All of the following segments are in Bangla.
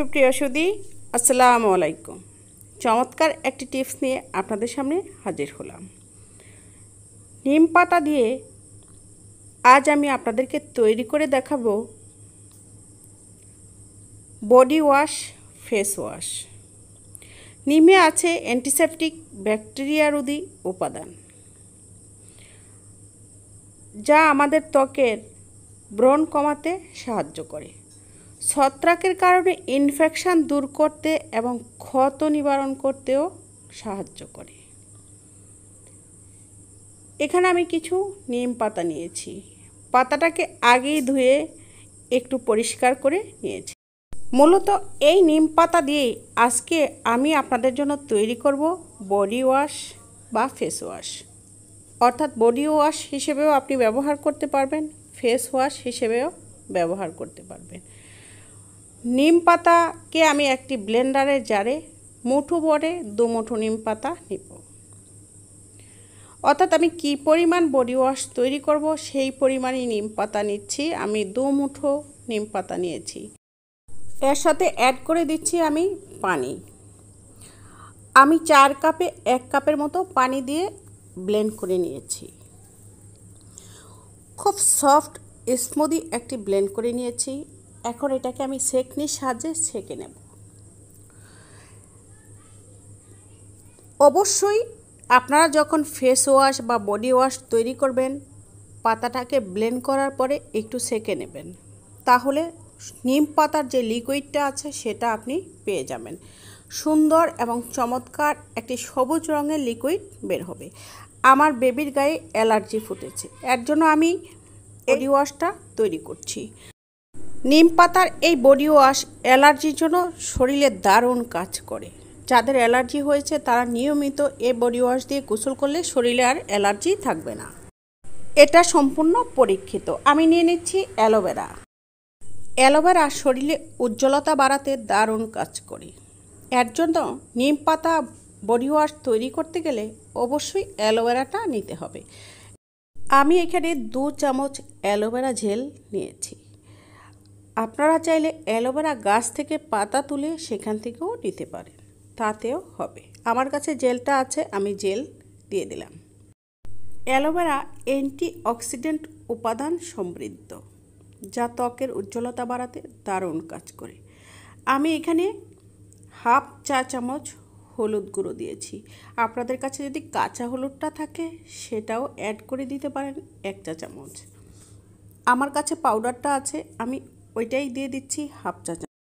সুপ্রিয় সুদি আসসালামু আলাইকুম চমৎকার একটি টিপস নিয়ে আপনাদের সামনে হাজির হলাম নিম পাতা দিয়ে আজ আমি আপনাদেরকে তৈরি করে দেখাবো বডি ওয়াশ ফেস ওয়াশ নিমে আছে অ্যান্টিসেপটিক ব্যাকটেরিয়ারোধী উপাদান যা আমাদের ত্বকের ব্রণ কমাতে সাহায্য করে ছত্রাকের কারণে ইনফেকশান দূর করতে এবং ক্ষত নিবারণ করতেও সাহায্য করে এখানে আমি কিছু নিম পাতা নিয়েছি পাতাটাকে আগেই ধুয়ে একটু পরিষ্কার করে নিয়েছি মূলত এই নিম পাতা দিয়েই আজকে আমি আপনাদের জন্য তৈরি করব বডি ওয়াশ বা ফেস ওয়াশ অর্থাৎ বডি ওয়াশ হিসেবেও আপনি ব্যবহার করতে পারবেন ফেস ওয়াশ হিসেবেও ব্যবহার করতে পারবেন নিম পাতাকে আমি একটি ব্লেন্ডারের জারে মুঠো বড়ে দু মুঠো নিম পাতা নিব অর্থাৎ আমি কি পরিমাণ বডি ওয়াশ তৈরি করব সেই পরিমাণই নিম পাতা নিচ্ছি আমি দু মুঠো নিম পাতা নিয়েছি এর সাথে অ্যাড করে দিচ্ছি আমি পানি আমি চার কাপে এক কাপের মতো পানি দিয়ে ব্লেন্ড করে নিয়েছি খুব সফট স্মুদি একটি ব্লেন্ড করে নিয়েছি এখন এটাকে আমি সেকনির সাহায্যে ছেঁকে নেব অবশ্যই আপনারা যখন ফেস ওয়াশ বা বডি ওয়াশ তৈরি করবেন পাতাটাকে ব্লেন্ড করার পরে একটু সেঁকে নেবেন তাহলে নিম পাতার যে লিকুইডটা আছে সেটা আপনি পেয়ে যাবেন সুন্দর এবং চমৎকার একটি সবুজ রঙের লিকুইড বের হবে আমার বেবির গায়ে অ্যালার্জি ফুটেছে এর জন্য আমি এডি ওয়াশটা তৈরি করছি নিম পাতার এই বডি ওয়াশ অ্যালার্জির জন্য শরীরে দারুণ কাজ করে যাদের অ্যালার্জি হয়েছে তারা নিয়মিত এই বডি ওয়াশ দিয়ে গোসল করলে শরীরে আর অ্যালার্জি থাকবে না এটা সম্পূর্ণ পরীক্ষিত আমি নিয়ে নিচ্ছি অ্যালোভেরা অ্যালোভেরা শরীরে উজ্জ্বলতা বাড়াতে দারুণ কাজ করে এর জন্য নিম পাতা বডি ওয়াশ তৈরি করতে গেলে অবশ্যই অ্যালোভেরাটা নিতে হবে আমি এখানে দু চামচ অ্যালোভেরা জেল নিয়েছি আপনারা চাইলে অ্যালোভেরা গাছ থেকে পাতা তুলে সেখান থেকেও নিতে পারেন তাতেও হবে আমার কাছে জেলটা আছে আমি জেল দিয়ে দিলাম অ্যালোভেরা অ্যান্টি অক্সিডেন্ট উপাদান সমৃদ্ধ যা ত্বকের উজ্জ্বলতা বাড়াতে দারুণ কাজ করে আমি এখানে হাফ চা চামচ হলুদ গুঁড়ো দিয়েছি আপনাদের কাছে যদি কাঁচা হলুদটা থাকে সেটাও অ্যাড করে দিতে পারেন এক চা চামচ আমার কাছে পাউডারটা আছে আমি ওইটাই দিয়ে দিচ্ছি হাফ চা চামচ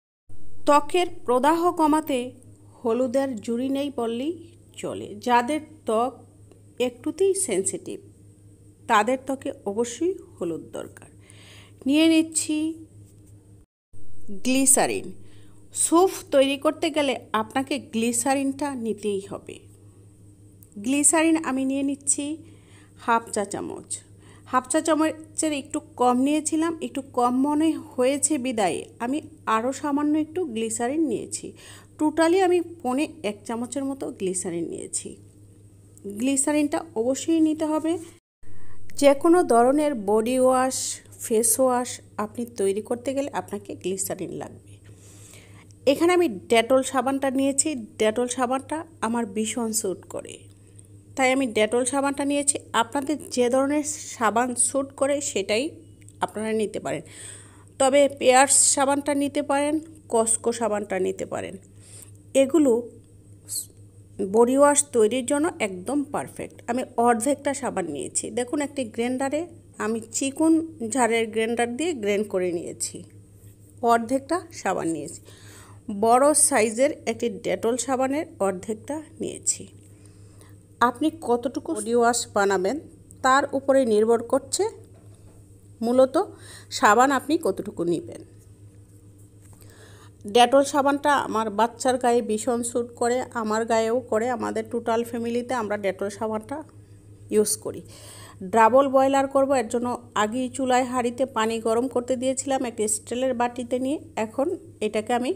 ত্বকের প্রদাহ কমাতে হলুদের জুড়ি নেই বললেই চলে যাদের ত্বক একটুতেই সেন্সিটিভ তাদের ত্বকে অবশ্যই হলুদ দরকার নিয়ে নিচ্ছি গ্লিসারিন সুপ তৈরি করতে গেলে আপনাকে গ্লিসারিনটা নিতেই হবে গ্লিসারিন আমি নিয়ে নিচ্ছি হাফ চা চামচ হাফ চা চামচের একটু কম নিয়েছিলাম একটু কম মনে হয়েছে বিদায়ে আমি আরও সামান্য একটু গ্লিসারিন নিয়েছি টোটালি আমি পনে এক চামচের মতো গ্লিসারিন নিয়েছি গ্লিসারিনটা অবশ্যই নিতে হবে যে কোনো ধরনের বডি ওয়াশ ফেস ওয়াশ আপনি তৈরি করতে গেলে আপনাকে গ্লিসারিন লাগবে এখানে আমি ডেটল সাবানটা নিয়েছি ডেটল সাবানটা আমার ভীষণ স্যুট করে তাই আমি ডেটল সাবানটা নিয়েছি আপনাদের যে ধরনের সাবান স্যুট করে সেটাই আপনারা নিতে পারেন তবে পেয়ার্স সাবানটা নিতে পারেন কসকো সাবানটা নিতে পারেন এগুলো বডি ওয়াশ তৈরির জন্য একদম পারফেক্ট আমি অর্ধেকটা সাবান নিয়েছি দেখুন একটি গ্রেন্ডারে আমি চিকুন ঝাড়ের গ্রেন্ডার দিয়ে গ্রেন্ড করে নিয়েছি অর্ধেকটা সাবান নিয়েছি বড় সাইজের একটি ডেটল সাবানের অর্ধেকটা নিয়েছি আপনি কতটুকু বডি ওয়াশ বানাবেন তার উপরে নির্ভর করছে মূলত সাবান আপনি কতটুকু নেবেন ডেটল সাবানটা আমার বাচ্চার গায়ে ভীষণ স্যুট করে আমার গায়েও করে আমাদের টোটাল ফ্যামিলিতে আমরা ডেটল সাবানটা ইউজ করি ডাবল বয়লার করব এর জন্য আগেই চুলায় হাঁড়িতে পানি গরম করতে দিয়েছিলাম একটি স্টিলের বাটিতে নিয়ে এখন এটাকে আমি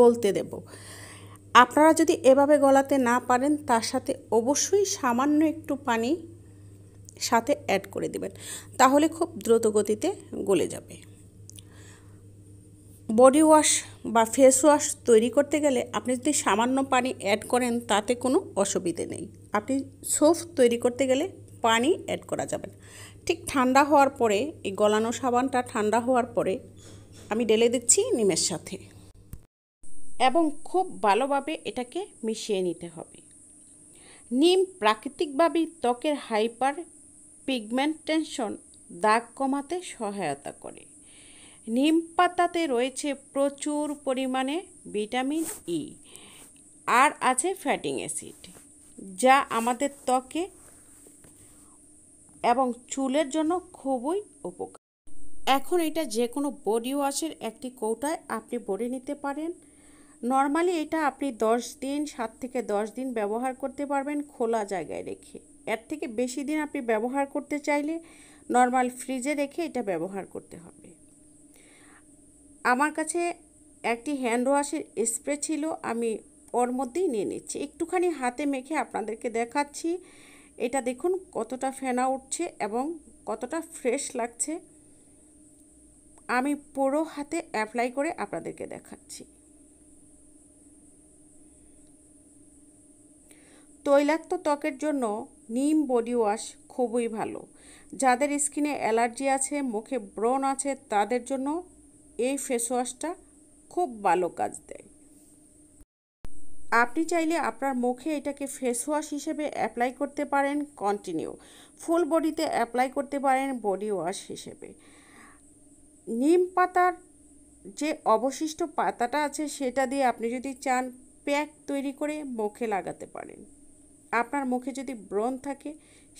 গলতে দেবো আপনারা যদি এভাবে গলাতে না পারেন তার সাথে অবশ্যই সামান্য একটু পানি সাথে অ্যাড করে দেবেন তাহলে খুব দ্রুত গতিতে গলে যাবে বডি ওয়াশ বা ফেস ওয়াশ তৈরি করতে গেলে আপনি যদি সামান্য পানি অ্যাড করেন তাতে কোনো অসুবিধে নেই আপনি সোপ তৈরি করতে গেলে পানি অ্যাড করা যাবে ঠিক ঠান্ডা হওয়ার পরে এই গলানো সাবানটা ঠান্ডা হওয়ার পরে আমি ঢেলে দিচ্ছি নিমের সাথে এবং খুব ভালোভাবে এটাকে মিশিয়ে নিতে হবে নিম প্রাকৃতিকভাবে ত্বকের হাইপার পিগমেন্টেশন দাগ কমাতে সহায়তা করে নিম পাতাতে রয়েছে প্রচুর পরিমাণে ভিটামিন ই e আর আছে ফ্যাটিং অ্যাসিড যা আমাদের ত্বকে এবং চুলের জন্য খুবই উপকার এখন এটা যে কোনো বডি ওয়াশের একটি কৌটায় আপনি ভরে নিতে পারেন নর্মালি এটা আপনি 10 দিন সাত থেকে 10 দিন ব্যবহার করতে পারবেন খোলা জায়গায় রেখে এর থেকে বেশি দিন আপনি ব্যবহার করতে চাইলে নর্মাল ফ্রিজে রেখে এটা ব্যবহার করতে হবে আমার কাছে একটি হ্যান্ড ওয়াশের স্প্রে ছিল আমি ওর মধ্যেই নিয়ে নিচ্ছি একটুখানি হাতে মেখে আপনাদেরকে দেখাচ্ছি এটা দেখুন কতটা ফেনা উঠছে এবং কতটা ফ্রেশ লাগছে আমি পুরো হাতে অ্যাপ্লাই করে আপনাদেরকে দেখাচ্ছি তৈলাক্ত ত্বকের জন্য নিম বডি ওয়াশ খুবই ভালো যাদের স্কিনে অ্যালার্জি আছে মুখে ব্রণ আছে তাদের জন্য এই ফেস ওয়াশটা খুব ভালো কাজ দেয় আপনি চাইলে আপনার মুখে এটাকে ফেস ওয়াশ হিসেবে অ্যাপ্লাই করতে পারেন কন্টিনিউ ফুল বডিতে অ্যাপ্লাই করতে পারেন বডি ওয়াশ হিসেবে নিম পাতার যে অবশিষ্ট পাতাটা আছে সেটা দিয়ে আপনি যদি চান প্যাক তৈরি করে মুখে লাগাতে পারেন আপনার মুখে যদি ব্রণ থাকে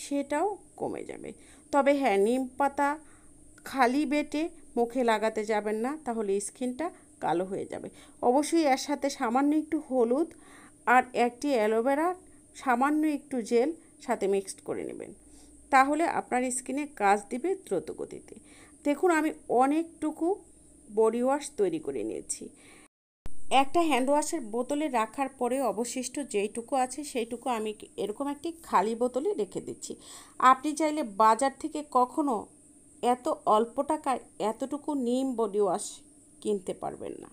সেটাও কমে যাবে তবে হ্যাঁ নিম পাতা খালি বেটে মুখে লাগাতে যাবেন না তাহলে স্কিনটা কালো হয়ে যাবে অবশ্যই এর সাথে সামান্য একটু হলুদ আর একটি অ্যালোভেরা সামান্য একটু জেল সাথে মিক্সড করে নেবেন তাহলে আপনার স্কিনে কাজ দিবে দ্রুত গতিতে দেখুন আমি অনেকটুকু বডি ওয়াশ তৈরি করে নিয়েছি একটা হ্যান্ড ওয়াশের বোতলে রাখার পরে অবশিষ্ট যেইটুকু আছে সেইটুকু আমি এরকম একটি খালি বোতলে রেখে দিচ্ছি আপনি চাইলে বাজার থেকে কখনো এত অল্প টাকায় এতটুকু নিম বডি ওয়াশ কিনতে পারবেন না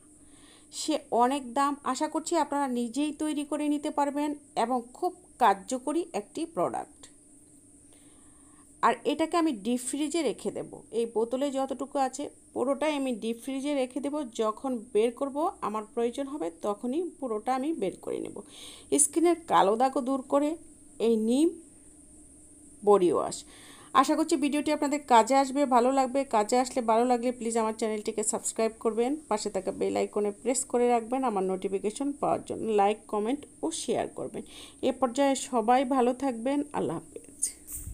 সে অনেক দাম আশা করছি আপনারা নিজেই তৈরি করে নিতে পারবেন এবং খুব কার্যকরী একটি প্রোডাক্ট আর এটাকে আমি ডিপ ফ্রিজে রেখে দেব এই বোতলে যতটুকু আছে পুরোটাই আমি ডিপ ফ্রিজে রেখে দেব যখন বের করব আমার প্রয়োজন হবে তখনই পুরোটা আমি বের করে নেব স্কিনের কালো দাগও দূর করে এই নিম বডি ওয়াশ আশা করছি ভিডিওটি আপনাদের কাজে আসবে ভালো লাগবে কাজে আসলে ভালো লাগলে প্লিজ আমার চ্যানেলটিকে সাবস্ক্রাইব করবেন পাশে থাকা বেল আইকনে প্রেস করে রাখবেন আমার নোটিফিকেশন পাওয়ার জন্য লাইক কমেন্ট ও শেয়ার করবেন এ পর্যায়ে সবাই ভালো থাকবেন আল্লাহ হাফেজ